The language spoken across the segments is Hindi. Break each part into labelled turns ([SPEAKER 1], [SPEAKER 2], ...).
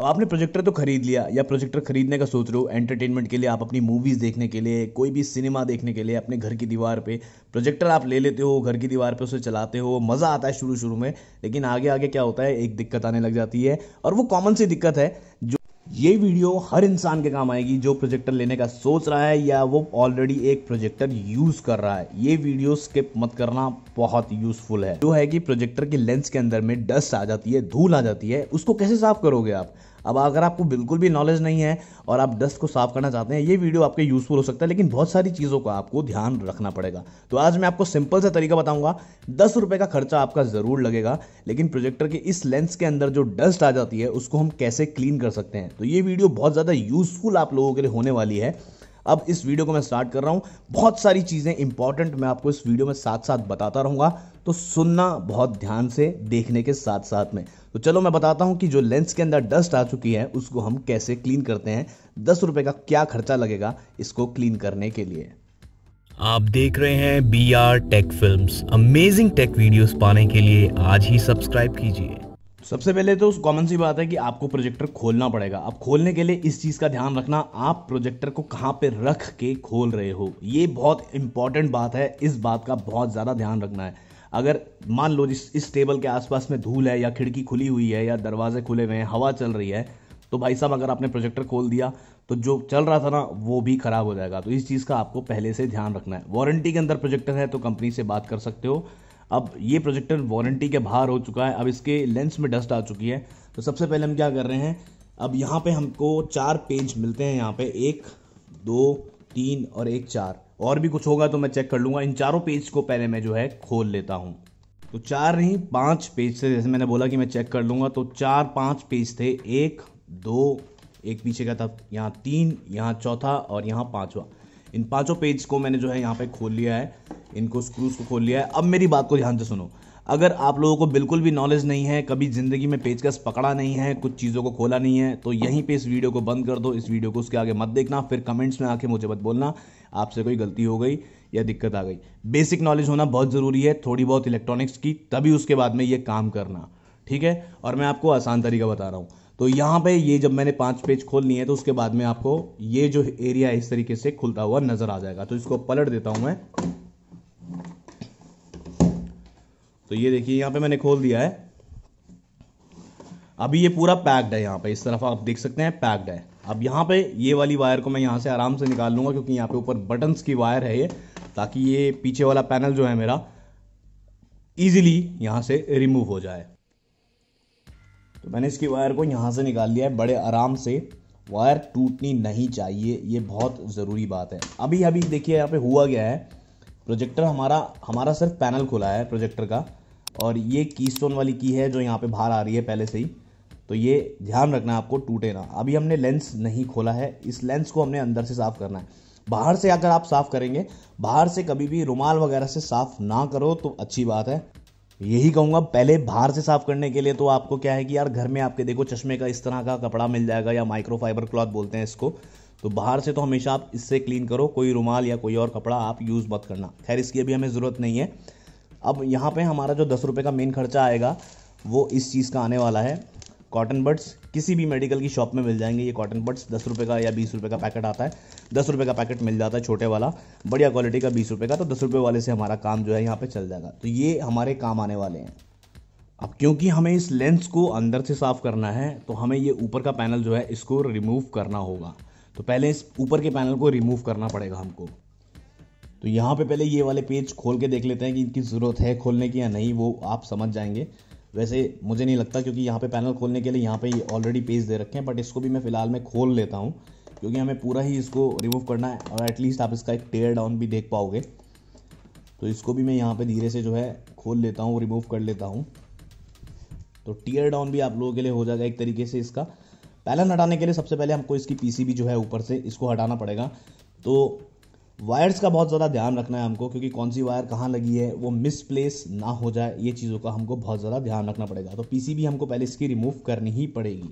[SPEAKER 1] अब आपने प्रोजेक्टर तो खरीद लिया या प्रोजेक्टर खरीदने का सोच रहे हो एंटरटेनमेंट के लिए आप अपनी मूवीज़ देखने के लिए कोई भी सिनेमा देखने के लिए अपने घर की दीवार पे प्रोजेक्टर आप ले लेते हो घर की दीवार पे उसे चलाते हो मज़ा आता है शुरू शुरू में लेकिन आगे आगे क्या होता है एक दिक्कत आने लग जाती है और वो कॉमन सी दिक्कत है जो ये वीडियो हर इंसान के काम आएगी जो प्रोजेक्टर लेने का सोच रहा है या वो ऑलरेडी एक प्रोजेक्टर यूज़ कर रहा है ये वीडियो स्किप मत करना बहुत यूज़फुल है जो है कि प्रोजेक्टर के लेंस के अंदर में डस्ट आ जाती है धूल आ जाती है उसको कैसे साफ करोगे आप अब अगर आपको बिल्कुल भी नॉलेज नहीं है और आप डस्ट को साफ करना चाहते हैं ये वीडियो आपके यूज़फुल हो सकता है लेकिन बहुत सारी चीज़ों का आपको ध्यान रखना पड़ेगा तो आज मैं आपको सिंपल सा तरीका बताऊंगा दस रुपये का खर्चा आपका ज़रूर लगेगा लेकिन प्रोजेक्टर के इस लेंस के अंदर जो डस्ट आ जाती है उसको हम कैसे क्लीन कर सकते हैं तो ये वीडियो बहुत ज़्यादा यूज़फुल आप लोगों के लिए होने वाली है अब इस वीडियो को मैं स्टार्ट कर रहा हूँ बहुत सारी चीज़ें इंपॉर्टेंट मैं आपको इस वीडियो में साथ साथ बताता रहूँगा तो सुनना बहुत ध्यान से देखने के साथ साथ में तो चलो मैं बताता हूँ कि जो लेंस के अंदर डस्ट आ चुकी है उसको हम कैसे क्लीन करते हैं दस रुपए का क्या खर्चा लगेगा इसको क्लीन करने के लिए आप देख रहे हैं B R tech film amazing tech video पाने के लिए आज ही सब्सक्राइब कीजिए सबसे पहले तो कॉमन सी बात है कि आपको प्रोजेक्टर खोलना पड़ेगा अब खोलने के लिए इस चीज़ का ध्यान रखना आप प्रोजेक्टर को कहाँ पे रख के खोल रहे हो ये बहुत इंपॉर्टेंट बात है इस बात का बहुत ज़्यादा ध्यान रखना है अगर मान लो जिस इस टेबल के आसपास में धूल है या खिड़की खुली हुई है या दरवाजे खुले हुए हैं हवा चल रही है तो भाई साहब अगर आपने प्रोजेक्टर खोल दिया तो जो चल रहा था ना वो भी ख़राब हो जाएगा तो इस चीज़ का आपको पहले से ध्यान रखना है वारंटी के अंदर प्रोजेक्टर है तो कंपनी से बात कर सकते हो अब ये प्रोजेक्टर वारंटी के बाहर हो चुका है अब इसके लेंस में डस्ट आ चुकी है तो सबसे पहले हम क्या कर रहे हैं अब यहाँ पे हमको चार पेज मिलते हैं यहाँ पे एक दो तीन और एक चार और भी कुछ होगा तो मैं चेक कर लूंगा इन चारों पेज को पहले मैं जो है खोल लेता हूँ तो चार नहीं पांच पेज थे जैसे मैंने बोला कि मैं चेक कर लूंगा तो चार पांच पेज थे एक दो एक पीछे का था यहाँ तीन यहाँ चौथा और यहाँ पांचवा इन पांचों पेज को मैंने जो है यहाँ पे खोल लिया है इनको स्क्रूज को खोल लिया है अब मेरी बात को ध्यान से सुनो अगर आप लोगों को बिल्कुल भी नॉलेज नहीं है कभी ज़िंदगी में पेचकस पकड़ा नहीं है कुछ चीज़ों को खोला नहीं है तो यहीं पे इस वीडियो को बंद कर दो इस वीडियो को उसके आगे मत देखना फिर कमेंट्स में आके मुझे मत बोलना आपसे कोई गलती हो गई या दिक्कत आ गई बेसिक नॉलेज होना बहुत ज़रूरी है थोड़ी बहुत इलेक्ट्रॉनिक्स की तभी उसके बाद में ये काम करना ठीक है और मैं आपको आसान तरीका बता रहा हूँ तो यहाँ पे ये जब मैंने पांच पेज खोल लिए हैं तो उसके बाद में आपको ये जो एरिया है इस तरीके से खुलता हुआ नज़र आ जाएगा तो इसको पलट देता हूँ मैं तो ये देखिए यहाँ पे मैंने खोल दिया है अभी ये पूरा पैक्ड है यहाँ पे इस तरफ आप देख सकते हैं पैक्ड है अब यहाँ पे ये वाली वायर को मैं यहाँ से आराम से निकाल लूँगा क्योंकि यहाँ पे ऊपर बटन्स की वायर है ये ताकि ये पीछे वाला पैनल जो है मेरा ईजिली यहाँ से रिमूव हो जाए तो मैंने इसकी वायर को यहाँ से निकाल लिया है बड़े आराम से वायर टूटनी नहीं चाहिए ये बहुत ज़रूरी बात है अभी अभी देखिए यहाँ पे हुआ गया है प्रोजेक्टर हमारा हमारा सिर्फ पैनल खुला है प्रोजेक्टर का और ये कीस्टोन वाली की है जो यहाँ पे बाहर आ रही है पहले से ही तो ये ध्यान रखना आपको टूटे ना अभी हमने लेंस नहीं खोला है इस लेंस को हमने अंदर से साफ़ करना है बाहर से अगर आप साफ़ करेंगे बाहर से कभी भी रुमाल वगैरह से साफ़ ना करो तो अच्छी बात है यही कहूंगा पहले बाहर से साफ़ करने के लिए तो आपको क्या है कि यार घर में आपके देखो चश्मे का इस तरह का कपड़ा मिल जाएगा या माइक्रोफाइबर क्लॉथ बोलते हैं इसको तो बाहर से तो हमेशा आप इससे क्लीन करो कोई रुमाल या कोई और कपड़ा आप यूज़ मत करना खैर इसकी अभी हमें ज़रूरत नहीं है अब यहाँ पे हमारा जो दस रुपये का मेन खर्चा आएगा वो इस चीज़ का आने वाला है कॉटन बड्स किसी भी मेडिकल की शॉप में मिल जाएंगे ये कॉटन बड्स दस रुपये का या बीस रुपये का पैकेट आता है दस रुपये का पैकेट मिल जाता है छोटे वाला बढ़िया क्वालिटी का बीस रुपये का तो दस रुपये वाले से हमारा काम जो है यहाँ पे चल जाएगा तो ये हमारे काम आने वाले हैं अब क्योंकि हमें इस लेंस को अंदर से साफ़ करना है तो हमें ये ऊपर का पैनल जो है इसको रिमूव करना होगा तो पहले इस ऊपर के पैनल को रिमूव करना पड़ेगा हमको तो यहाँ पे पहले ये वाले पेज खोल के देख लेते हैं कि इनकी ज़रूरत है खोलने की या नहीं वो आप समझ जाएंगे वैसे मुझे नहीं लगता क्योंकि यहाँ पे पैनल खोलने के लिए यहाँ पे ऑलरेडी पेज दे रखे हैं बट इसको भी मैं फ़िलहाल में खोल लेता हूँ क्योंकि हमें पूरा ही इसको रिमूव करना है और एटलीस्ट आप इसका एक टेयर डाउन भी देख पाओगे तो इसको भी मैं यहाँ पर धीरे से जो है खोल लेता हूँ रिमूव कर लेता हूँ तो टीयर डाउन भी आप लोगों के लिए हो जाएगा एक तरीके से इसका पैनल हटाने के लिए सबसे पहले हमको इसकी पीसीबी जो है ऊपर से इसको हटाना पड़ेगा तो वायर्स का बहुत ज़्यादा ध्यान रखना है हमको क्योंकि कौन सी वायर कहाँ लगी है वो मिसप्लेस ना हो जाए ये चीज़ों का हमको बहुत ज़्यादा ध्यान रखना पड़ेगा तो पीसीबी हमको पहले इसकी रिमूव करनी ही पड़ेगी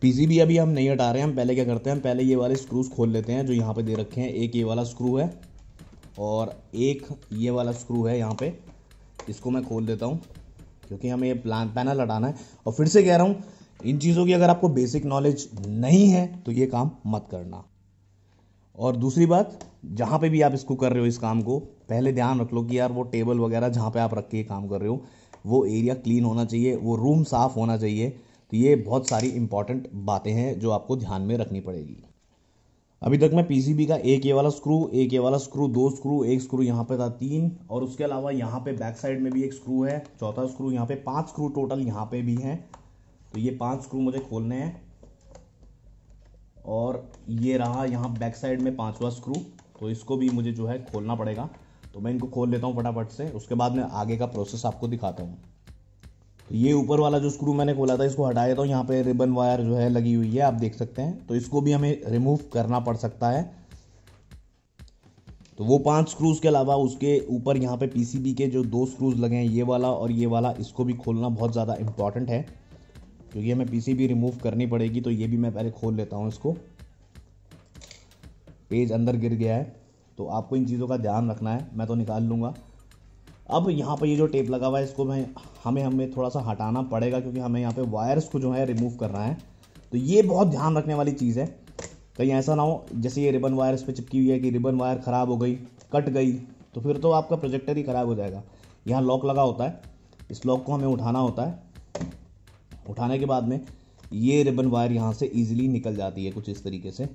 [SPEAKER 1] पीसीबी तो अभी हम नहीं हटा रहे हैं हम पहले क्या करते हैं हम पहले ये वाले स्क्रूज खोल लेते हैं जो यहाँ पे दे रखे हैं एक ये वाला स्क्रू है और एक ये वाला स्क्रू है यहाँ पे इसको मैं खोल देता हूँ क्योंकि हमें ये प्लान पैनल हटाना है और फिर से कह रहा हूँ इन चीज़ों की अगर आपको बेसिक नॉलेज नहीं है तो ये काम मत करना और दूसरी बात जहाँ पे भी आप इसको कर रहे हो इस काम को पहले ध्यान रख लो कि यार वो टेबल वगैरह जहाँ पे आप रख के काम कर रहे हो वो एरिया क्लीन होना चाहिए वो रूम साफ़ होना चाहिए तो ये बहुत सारी इंपॉर्टेंट बातें हैं जो आपको ध्यान में रखनी पड़ेगी अभी तक मैं पी का एक ये वाला स्क्रू एक ये वाला स्क्रू दो स्क्रू एक स्क्रू यहाँ पे था तीन और उसके अलावा यहाँ पे बैक साइड में भी एक स्क्रू है चौथा स्क्रू यहाँ पे पांच स्क्रू टोटल यहाँ पे भी हैं तो ये पांच स्क्रू मुझे खोलने हैं और ये रहा यहाँ बैक साइड में पांचवा स्क्रू तो इसको भी मुझे जो है खोलना पड़ेगा तो मैं इनको खोल लेता हूँ फटाफट से उसके बाद में आगे का प्रोसेस आपको दिखाता हूँ तो ये ऊपर वाला जो स्क्रू मैंने खोला था इसको हटा देता हूँ यहाँ पे रिबन वायर जो है लगी हुई है आप देख सकते हैं तो इसको भी हमें रिमूव करना पड़ सकता है तो वो पांच स्क्रूज के अलावा उसके ऊपर यहाँ पे पीसीबी के जो दो स्क्रूज लगे हैं ये वाला और ये वाला इसको भी खोलना बहुत ज़्यादा इंपॉर्टेंट है क्योंकि हमें पीसीबी रिमूव करनी पड़ेगी तो ये भी मैं पहले खोल लेता हूँ इसको पेज अंदर गिर गया है तो आपको इन चीज़ों का ध्यान रखना है मैं तो निकाल लूँगा अब यहाँ पर ये जो टेप लगा हुआ है इसको मैं हमें हमें थोड़ा सा हटाना पड़ेगा क्योंकि हमें यहाँ पे वायर्स को जो है रिमूव करना है तो ये बहुत ध्यान रखने वाली चीज़ है कहीं ऐसा ना हो जैसे ये रिबन वायर इस पर चिपकी हुई है कि रिबन वायर ख़राब हो गई कट गई तो फिर तो आपका प्रोजेक्टर ही ख़राब हो जाएगा यहाँ लॉक लगा होता है इस लॉक को हमें उठाना होता है उठाने के बाद में ये रिबन वायर यहाँ से ईजिली निकल जाती है कुछ इस तरीके से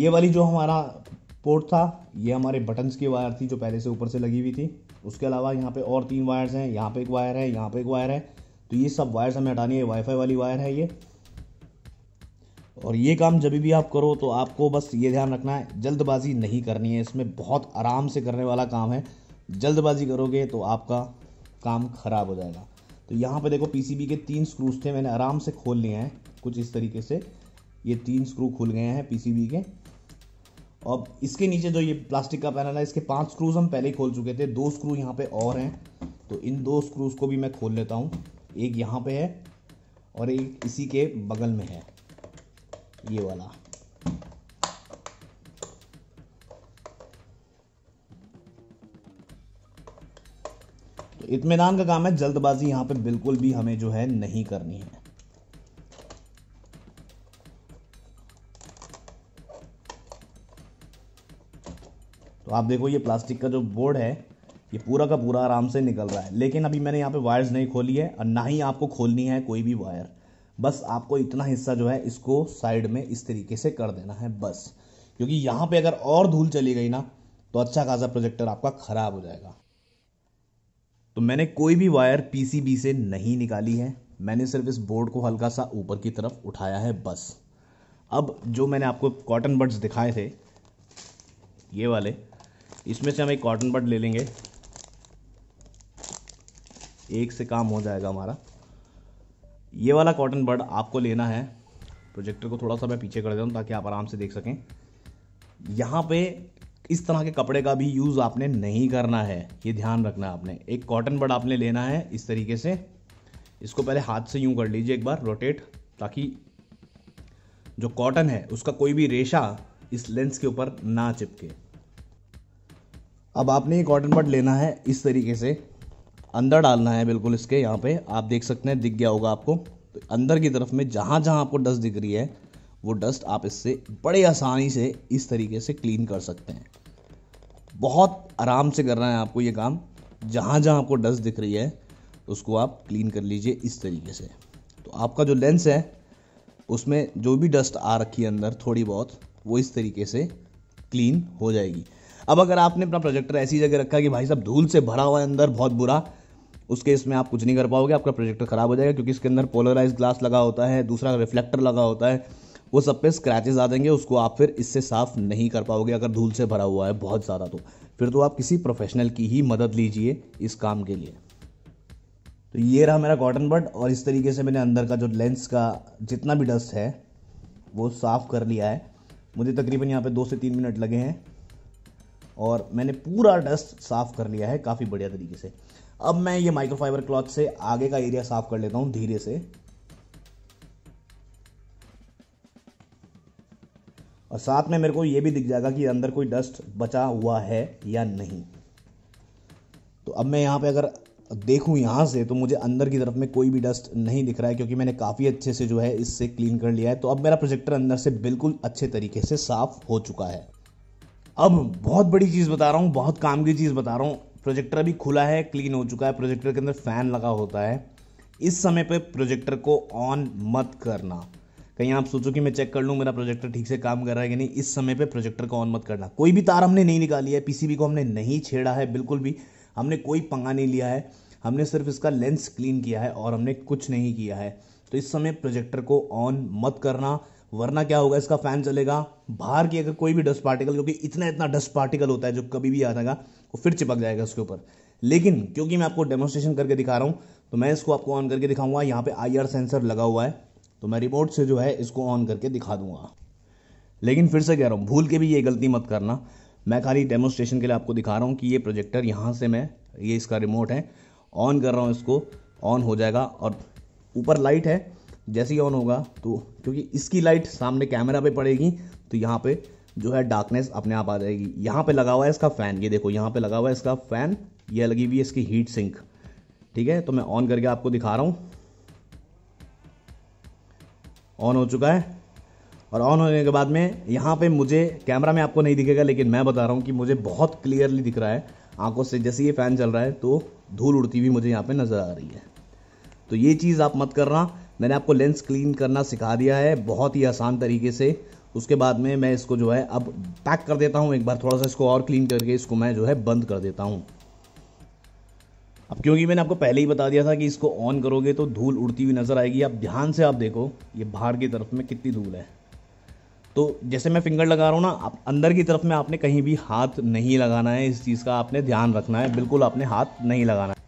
[SPEAKER 1] ये वाली जो हमारा पोर्ट था ये हमारे बटन्स की वायर थी जो पहले से ऊपर से लगी हुई थी उसके अलावा यहाँ पे और तीन वायर्स हैं यहाँ पे एक वायर है यहाँ पे एक वायर है तो ये सब वायर्स हमें हटानी है वाईफाई वाली वायर है ये और ये काम जब भी आप करो तो आपको बस ये ध्यान रखना है जल्दबाजी नहीं करनी है इसमें बहुत आराम से करने वाला काम है जल्दबाजी करोगे तो आपका काम ख़राब हो जाएगा तो यहाँ पर देखो पी के तीन स्क्रूज थे मैंने आराम से खोल लिए हैं कुछ इस तरीके से ये तीन स्क्रू खुल गए हैं पी के अब इसके नीचे जो ये प्लास्टिक का पैनल है इसके पांच स्क्रूज हम पहले ही खोल चुके थे दो स्क्रू यहाँ पे और हैं तो इन दो स्क्रूज को भी मैं खोल लेता हूँ एक यहाँ पे है और एक इसी के बगल में है ये वाला तो इतमान का काम है जल्दबाजी यहां पे बिल्कुल भी हमें जो है नहीं करनी है तो आप देखो ये प्लास्टिक का जो बोर्ड है ये पूरा का पूरा आराम से निकल रहा है लेकिन अभी मैंने यहाँ पे वायर्स नहीं खोली है और ना ही आपको खोलनी है कोई भी वायर बस आपको इतना हिस्सा जो है इसको साइड में इस तरीके से कर देना है बस क्योंकि यहाँ पे अगर और धूल चली गई ना तो अच्छा खासा प्रोजेक्टर आपका ख़राब हो जाएगा तो मैंने कोई भी वायर पीसीबी से नहीं निकाली है मैंने सिर्फ इस बोर्ड को हल्का सा ऊपर की तरफ उठाया है बस अब जो मैंने आपको कॉटन बड्स दिखाए थे ये वाले इसमें से हम एक कॉटन बड ले लेंगे एक से काम हो जाएगा हमारा ये वाला कॉटन बड आपको लेना है प्रोजेक्टर को थोड़ा सा मैं पीछे कर देता हूँ ताकि आप आराम से देख सकें यहाँ पे इस तरह के कपड़े का भी यूज़ आपने नहीं करना है ये ध्यान रखना आपने एक कॉटन बड आपने लेना है इस तरीके से इसको पहले हाथ से यूं कर लीजिए एक बार रोटेट ताकि जो कॉटन है उसका कोई भी रेशा इस लेंस के ऊपर ना चिपके अब आपने ये कॉटन बड लेना है इस तरीके से अंदर डालना है बिल्कुल इसके यहाँ पे आप देख सकते हैं दिख गया होगा आपको तो अंदर की तरफ में जहाँ जहाँ आपको डस्ट दिख रही है वो डस्ट आप इससे बड़े आसानी से इस तरीके से क्लीन कर सकते हैं बहुत आराम से करना है आपको ये काम जहाँ जहाँ आपको डस्ट दिख रही है उसको आप क्लीन कर लीजिए इस तरीके से तो आपका जो लेंस है उसमें जो भी डस्ट आ रखी है अंदर थोड़ी बहुत वो इस तरीके से क्लीन हो जाएगी अब अगर आपने अपना प्रोजेक्टर ऐसी जगह रखा कि भाई साहब धूल से भरा हुआ है अंदर बहुत बुरा उस केस में आप कुछ नहीं कर पाओगे आपका प्रोजेक्टर ख़राब हो जाएगा क्योंकि इसके अंदर पोलराइज ग्लास लगा होता है दूसरा रिफ्लेक्टर लगा होता है वो सब पे स्क्रैचेज आ जाएंगे उसको आप फिर इससे साफ नहीं कर पाओगे अगर धूल से भरा हुआ है बहुत ज़्यादा तो फिर तो आप किसी प्रोफेशनल की ही मदद लीजिए इस काम के लिए तो ये रहा मेरा कॉटन बर्ड और इस तरीके से मैंने अंदर का जो लेंस का जितना भी डस्ट है वो साफ़ कर लिया है मुझे तकरीबन यहाँ पे दो से तीन मिनट लगे हैं और मैंने पूरा डस्ट साफ़ कर लिया है काफ़ी बढ़िया तरीके से अब मैं ये माइक्रोफाइबर क्लॉथ से आगे का एरिया साफ़ कर लेता हूँ धीरे से और साथ में मेरे को ये भी दिख जाएगा कि अंदर कोई डस्ट बचा हुआ है या नहीं तो अब मैं यहाँ पे अगर देखूँ यहाँ से तो मुझे अंदर की तरफ में कोई भी डस्ट नहीं दिख रहा है क्योंकि मैंने काफ़ी अच्छे से जो है इससे क्लीन कर लिया है तो अब मेरा प्रोजेक्टर अंदर से बिल्कुल अच्छे तरीके से साफ़ हो चुका है अब बहुत बड़ी चीज़ बता रहा हूँ बहुत काम की चीज़ बता रहा हूँ प्रोजेक्टर अभी खुला है क्लीन हो चुका है प्रोजेक्टर के अंदर फ़ैन लगा होता है इस समय पर प्रोजेक्टर को ऑन मत करना कहीं आप सोचो कि मैं चेक कर लूँ मेरा प्रोजेक्टर ठीक से काम कर रहा है कि नहीं इस समय पे प्रोजेक्टर को ऑन मत करना कोई भी तार हमने नहीं निकाली है पीसीबी को हमने नहीं छेड़ा है बिल्कुल भी हमने कोई पंगा नहीं लिया है हमने सिर्फ इसका लेंस क्लीन किया है और हमने कुछ नहीं किया है तो इस समय प्रोजेक्टर को ऑन मत करना वरना क्या होगा इसका फैन चलेगा बाहर की अगर कोई भी डस्ट पार्टिकल क्योंकि इतना इतना डस्ट पार्टिकल होता है जो कभी भी आ जाएगा वो फिर चिपक जाएगा उसके ऊपर लेकिन क्योंकि मैं आपको डेमोस्ट्रेशन करके दिखा रहा हूँ तो मैं इसको आपको ऑन करके दिखाऊंगा यहाँ पे आई सेंसर लगा हुआ है तो मैं रिपोर्ट से जो है इसको ऑन करके दिखा दूंगा लेकिन फिर से कह रहा हूँ भूल के भी ये गलती मत करना मैं खाली डेमोस्ट्रेशन के लिए आपको दिखा रहा हूँ कि ये प्रोजेक्टर यहाँ से मैं ये इसका रिमोट है ऑन कर रहा हूँ इसको ऑन हो जाएगा और ऊपर लाइट है जैसे ही ऑन होगा तो क्योंकि इसकी लाइट सामने कैमरा पे पड़ेगी तो यहाँ पे जो है डार्कनेस अपने आप आ जाएगी यहाँ पे लगा हुआ है इसका फ़ैन ये देखो यहाँ पे लगा हुआ है इसका फ़ैन ये लगी हुई है इसकी हीट सिंक ठीक है तो मैं ऑन करके आपको दिखा रहा हूँ ऑन हो चुका है और ऑन होने के बाद में यहाँ पे मुझे कैमरा में आपको नहीं दिखेगा लेकिन मैं बता रहा हूँ कि मुझे बहुत क्लियरली दिख रहा है आंखों से जैसे ये फ़ैन चल रहा है तो धूल उड़ती हुई मुझे यहाँ पे नज़र आ रही है तो ये चीज़ आप मत करना मैंने आपको लेंस क्लीन करना सिखा दिया है बहुत ही आसान तरीके से उसके बाद में मैं इसको जो है अब पैक कर देता हूँ एक बार थोड़ा सा इसको और क्लीन करके इसको मैं जो है बंद कर देता हूँ अब क्योंकि मैंने आपको पहले ही बता दिया था कि इसको ऑन करोगे तो धूल उड़ती हुई नज़र आएगी आप ध्यान से आप देखो ये बाहर की तरफ में कितनी धूल है तो जैसे मैं फिंगर लगा रहा हूँ ना आप अंदर की तरफ में आपने कहीं भी हाथ नहीं लगाना है इस चीज़ का आपने ध्यान रखना है बिल्कुल आपने हाथ नहीं लगाना है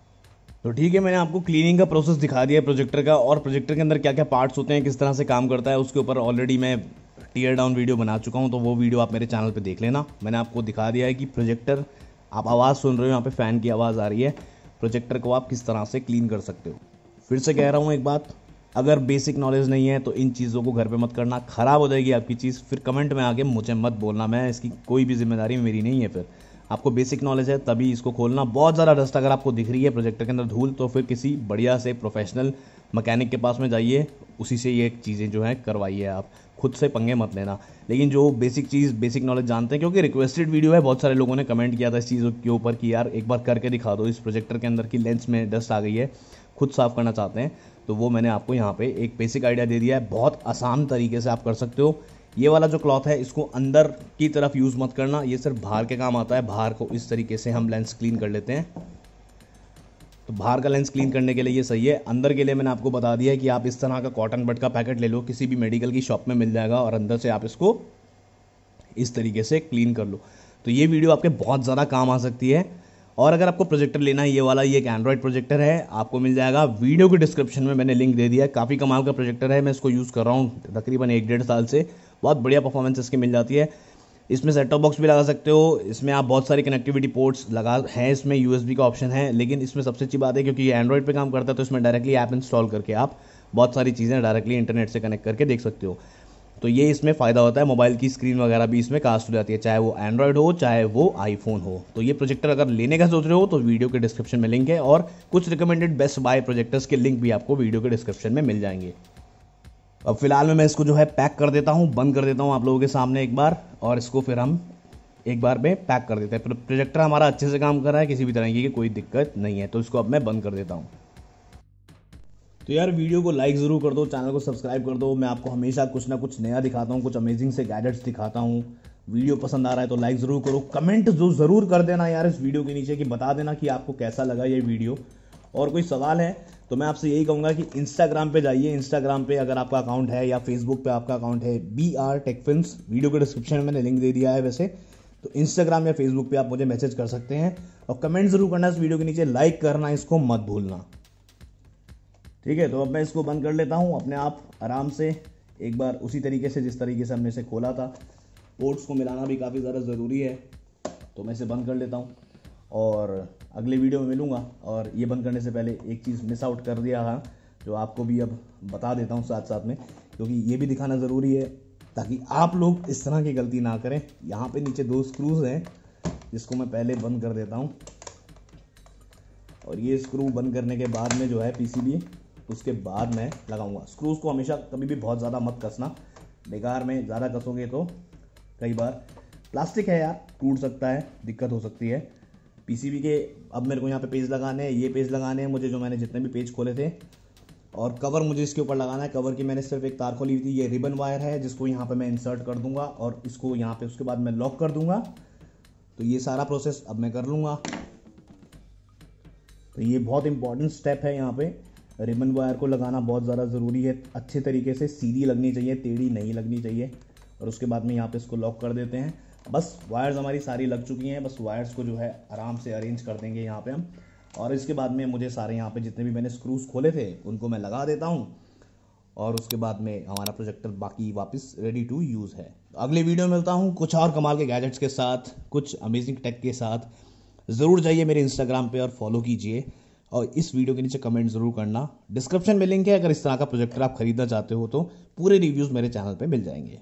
[SPEAKER 1] तो ठीक है मैंने आपको क्लीनिंग का प्रोसेस दिखा दिया है प्रोजेक्टर का और प्रोजेक्टर के अंदर क्या क्या पार्ट्स होते हैं किस तरह से काम करता है उसके ऊपर ऑलरेडी मैं टीयर डाउन वीडियो बना चुका हूँ तो वो वीडियो आप मेरे चैनल पर देख लेना मैंने आपको दिखा दिया है कि प्रोजेक्टर आप आवाज़ सुन रहे हो यहाँ पे फ़ैन की आवाज़ आ रही है प्रोजेक्टर को आप किस तरह से क्लीन कर सकते हो फिर से कह रहा हूँ एक बात अगर बेसिक नॉलेज नहीं है तो इन चीज़ों को घर पे मत करना ख़राब हो जाएगी आपकी चीज़ फिर कमेंट में आके मुझे मत बोलना मैं इसकी कोई भी जिम्मेदारी मेरी नहीं है फिर आपको बेसिक नॉलेज है तभी इसको खोलना बहुत ज़्यादा डस्ट अगर आपको दिख रही है प्रोजेक्टर के अंदर धूल तो फिर किसी बढ़िया से प्रोफेशनल मकैनिक के पास में जाइए उसी से ये चीज़ें जो हैं करवाइए आप खुद से पंगे मत लेना लेकिन जो बेसिक चीज़ बेसिक नॉलेज जानते हैं क्योंकि रिक्वेस्टेड वीडियो है बहुत सारे लोगों ने कमेंट किया था इस चीज़ के ऊपर कि यार एक बार करके दिखा दो इस प्रोजेक्टर के अंदर की लेंस में डस्ट आ गई है खुद साफ़ करना चाहते हैं तो वो मैंने आपको यहाँ पे एक बेसिक आइडिया दे दिया है बहुत आसान तरीके से आप कर सकते हो ये वाला जो क्लॉथ है इसको अंदर की तरफ यूज़ मत करना ये सिर्फ बाहर के काम आता है बाहर को इस तरीके से हम लेंस क्लीन कर लेते हैं तो बाहर का लेंस क्लीन करने के लिए ये सही है अंदर के लिए मैंने आपको बता दिया है कि आप इस तरह का कॉटन बट का पैकेट ले लो किसी भी मेडिकल की शॉप में मिल जाएगा और अंदर से आप इसको इस तरीके से क्लीन कर लो तो ये वीडियो आपके बहुत ज़्यादा काम आ सकती है और अगर आपको प्रोजेक्टर लेना है ये वाला ये एक एंड्रॉयड प्रोजेक्टर है आपको मिल जाएगा वीडियो के डिस्क्रिप्शन में मैंने लिंक दे दिया है काफ़ी कमाल का प्रोजेक्टर है मैं इसको यूज़ कर रहा हूँ तकरीबन एक डेढ़ साल से बहुत बढ़िया परफॉर्मेंस इसकी मिल जाती है इसमें सेट टॉप बॉक्स भी लगा सकते हो इसमें आप बहुत सारी कनेक्टिविटी पोर्ट्स लगा हैं इसमें यूएसबी का ऑप्शन है लेकिन इसमें सबसे अच्छी बात है क्योंकि ये एंड्रॉइड पे काम करता है तो इसमें डायरेक्टली ऐप इंस्टॉल करके आप बहुत सारी चीज़ें डायरेक्टली इंटरनेट से कनेक्ट करके देख सकते हो तो ये इसमें फ़ायदा होता है मोबाइल की स्क्रीन वगैरह भी इसमें कास्ट हो जाती है चाहे वो एंड्रॉयड हो चाहे वो आईफोन हो तो ये प्रोजेक्टर अगर लेने का सोच रहे हो तो वीडियो के डिस्क्रिप्शन में लिंक है और कुछ रिकमेंडेड बेस्ट बाय प्रोजेक्टर्स के लिंक भी आपको वीडियो के डिस्क्रिप्शन में मिल जाएंगे अब फिलहाल में मैं इसको जो है पैक कर देता हूँ बंद कर देता हूँ आप लोगों के सामने एक बार और इसको फिर हम एक बार में पैक कर देते हैं प्रोजेक्टर हमारा अच्छे से काम कर रहा है किसी भी तरह की कोई दिक्कत नहीं है तो इसको अब मैं बंद कर देता हूँ तो यार वीडियो को लाइक ज़रूर कर दो चैनल को सब्सक्राइब कर दो मैं आपको हमेशा कुछ ना कुछ नया दिखाता हूँ कुछ अमेजिंग से गैजेट्स दिखाता हूँ वीडियो पसंद आ रहा है तो लाइक ज़रूर करो कमेंट जो ज़रूर कर देना यार इस वीडियो के नीचे कि बता देना कि आपको कैसा लगा ये वीडियो और कोई सवाल है तो मैं आपसे यही कहूँगा कि इंस्टाग्राम पे जाइए इंस्टाग्राम पे अगर आपका अकाउंट है या फेसबुक पे आपका अकाउंट है बी आर टेकफिल्म्स वीडियो के डिस्क्रिप्शन में मैंने लिंक दे दिया है वैसे तो इंस्टाग्राम या फेसबुक पे आप मुझे मैसेज कर सकते हैं और कमेंट ज़रूर करना इस वीडियो के नीचे लाइक करना इसको मत भूलना ठीक है तो अब मैं इसको बंद कर लेता हूँ अपने आप आराम से एक बार उसी तरीके से जिस तरीके से हमने इसे खोला था पोर्ट्स को मिलाना भी काफ़ी ज़्यादा ज़रूरी है तो मैं इसे बंद कर लेता हूँ और अगले वीडियो में मिलूँगा और ये बंद करने से पहले एक चीज़ मिस आउट कर दिया था जो आपको भी अब बता देता हूँ साथ साथ में क्योंकि ये भी दिखाना ज़रूरी है ताकि आप लोग इस तरह की गलती ना करें यहाँ पे नीचे दो स्क्रूज़ हैं जिसको मैं पहले बंद कर देता हूँ और ये स्क्रू बंद करने के बाद में जो है पीसीबी उसके बाद मैं लगाऊंगा स्क्रूज़ को हमेशा कभी भी बहुत ज़्यादा मत कसना बेकार में ज़्यादा कसोगे तो कई बार प्लास्टिक है यार टूट सकता है दिक्कत हो सकती है पीसीबी के अब मेरे को यहाँ पे पेज लगाने हैं ये पेज लगाने हैं मुझे जो मैंने जितने भी पेज खोले थे और कवर मुझे इसके ऊपर लगाना है कवर की मैंने सिर्फ एक तार खोली हुई थी ये रिबन वायर है जिसको यहाँ पे मैं इंसर्ट कर दूंगा और इसको यहाँ पे उसके बाद मैं लॉक कर दूंगा तो ये सारा प्रोसेस अब मैं कर लूँगा तो ये बहुत इंपॉर्टेंट स्टेप है यहाँ पे रिबन वायर को लगाना बहुत ज़्यादा ज़रूरी है अच्छे तरीके से सीधी लगनी चाहिए टेढ़ी नहीं लगनी चाहिए और उसके बाद में यहाँ पे इसको लॉक कर देते हैं बस वायर्स हमारी सारी लग चुकी हैं बस वायर्स को जो है आराम से अरेंज कर देंगे यहाँ पे हम और इसके बाद में मुझे सारे यहाँ पे जितने भी मैंने स्क्रूज खोले थे उनको मैं लगा देता हूँ और उसके बाद में हमारा प्रोजेक्टर बाकी वापस रेडी टू यूज़ है अगले वीडियो में मिलता हूँ कुछ और कमाल के गैजेट्स के साथ कुछ अमेजिंग टेक के साथ ज़रूर जाइए मेरे इंस्टाग्राम पर और फॉलो कीजिए और इस वीडियो के नीचे कमेंट ज़रूर करना डिस्क्रिप्शन में लिंक है अगर इस तरह का प्रोजेक्टर आप खरीदना चाहते हो तो पूरे रिव्यूज़ मेरे चैनल पर मिल जाएंगे